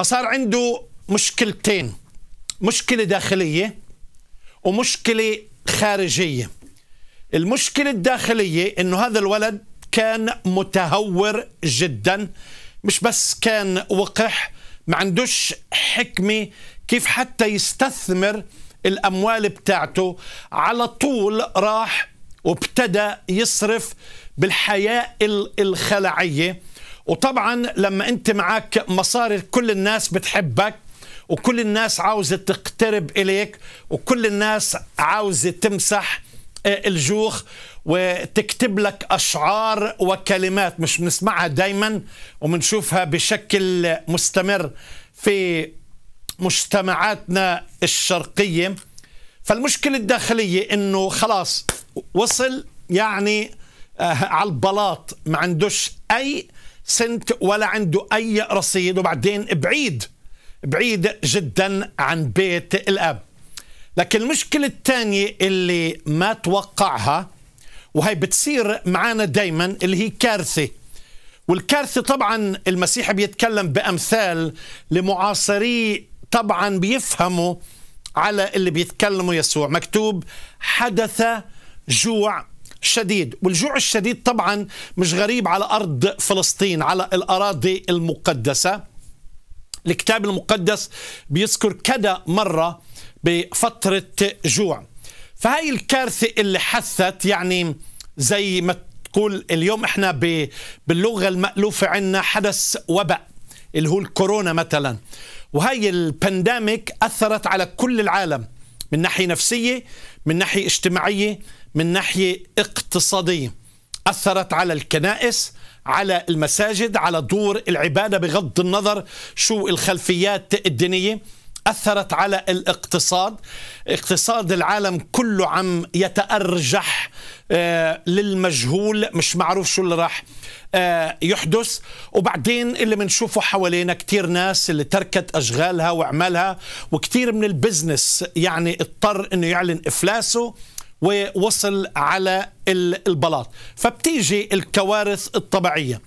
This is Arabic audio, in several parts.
فصار عنده مشكلتين مشكله داخليه ومشكله خارجيه المشكله الداخليه انه هذا الولد كان متهور جدا مش بس كان وقح ما عندوش حكمه كيف حتى يستثمر الاموال بتاعته على طول راح وابتدى يصرف بالحياه الخلعيه وطبعا لما انت معك مصاري كل الناس بتحبك وكل الناس عاوزة تقترب إليك وكل الناس عاوزة تمسح آه، الجوخ وتكتب لك أشعار وكلمات مش بنسمعها دايما وبنشوفها بشكل مستمر في مجتمعاتنا الشرقية فالمشكلة الداخلية إنه خلاص وصل يعني آه، على البلاط ما عندوش أي سنت ولا عنده أي رصيد وبعدين بعيد بعيد جدا عن بيت الأب لكن المشكلة الثانية اللي ما توقعها وهي بتصير معنا دايما اللي هي كارثة والكارثة طبعا المسيح بيتكلم بأمثال لمعاصريه طبعا بيفهموا على اللي بيتكلموا يسوع مكتوب حدث جوع شديد والجوع الشديد طبعا مش غريب على أرض فلسطين على الأراضي المقدسة الكتاب المقدس بيذكر كذا مرة بفترة جوع فهاي الكارثة اللي حثت يعني زي ما تقول اليوم احنا باللغة المألوفة عندنا حدث وباء اللي هو الكورونا مثلا وهي البانداميك أثرت على كل العالم من ناحية نفسية من ناحية اجتماعية من ناحية اقتصادية أثرت على الكنائس على المساجد على دور العبادة بغض النظر شو الخلفيات الدينية أثرت على الاقتصاد اقتصاد العالم كله عم يتأرجح آه، للمجهول مش معروف شو اللي راح آه، يحدث وبعدين اللي بنشوفه حوالينا كتير ناس اللي تركت أشغالها وأعمالها وكتير من البزنس يعني اضطر أنه يعلن إفلاسه ووصل على البلاط فبتيجي الكوارث الطبيعية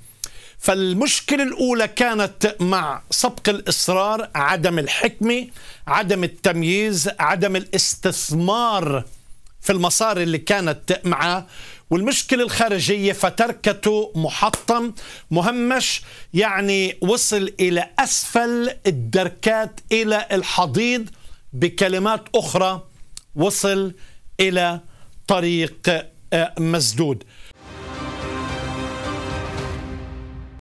فالمشكلة الأولى كانت مع سبق الإصرار عدم الحكمة عدم التمييز عدم الاستثمار في المصاري اللي كانت معه والمشكلة الخارجية فتركته محطم مهمش يعني وصل إلى أسفل الدركات إلى الحضيض بكلمات أخرى وصل إلى طريق آه، مسدود